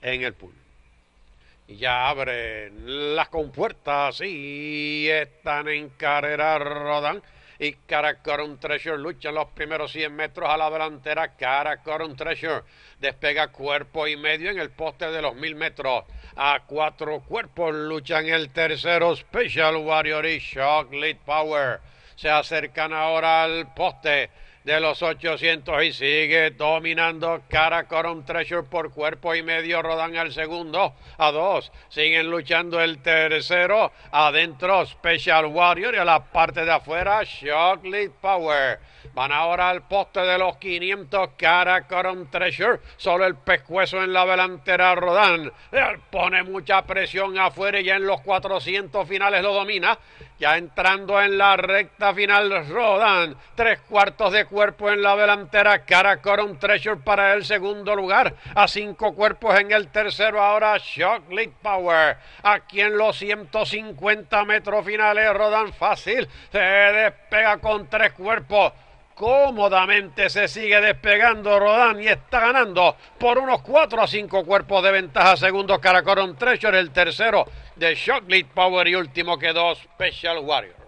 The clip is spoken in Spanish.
en el pool. ya abren las compuertas y están en carrera rodan. Y Caracorum Treasure lucha los primeros 100 metros a la delantera. Caracorum Treasure despega cuerpo y medio en el poste de los 1000 metros. A cuatro cuerpos luchan el tercero Special Warrior y Shock Power. Se acercan ahora al poste de los 800 y sigue dominando Cara Corum Treasure por cuerpo y medio rodan al segundo a dos siguen luchando el tercero adentro Special Warrior y a la parte de afuera Shock Power van ahora al poste de los 500 Cara Corum Treasure solo el pescuezo en la delantera rodan pone mucha presión afuera y ya en los 400 finales lo domina ya entrando en la recta final rodan tres cuartos de cuerpo en la delantera. Caracorum Treasure para el segundo lugar. A cinco cuerpos en el tercero. Ahora Shock Power. Aquí en los 150 metros finales rodan fácil. Se despega con tres cuerpos cómodamente se sigue despegando Rodan y está ganando por unos cuatro a cinco cuerpos de ventaja. Segundo, Caracorum Treasure, el tercero de Chocolate Power y último quedó Special Warrior.